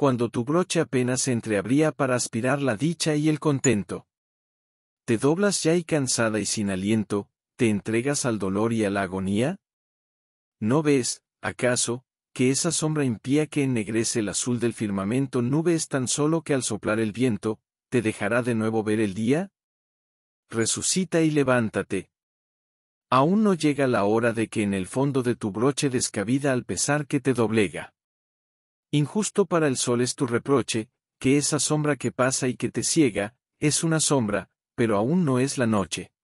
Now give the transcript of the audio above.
cuando tu broche apenas se entreabría para aspirar la dicha y el contento. ¿Te doblas ya y cansada y sin aliento, te entregas al dolor y a la agonía? ¿No ves, acaso, que esa sombra impía que ennegrece el azul del firmamento nubes tan solo que al soplar el viento, te dejará de nuevo ver el día? Resucita y levántate. Aún no llega la hora de que en el fondo de tu broche descabida al pesar que te doblega. Injusto para el sol es tu reproche, que esa sombra que pasa y que te ciega, es una sombra, pero aún no es la noche.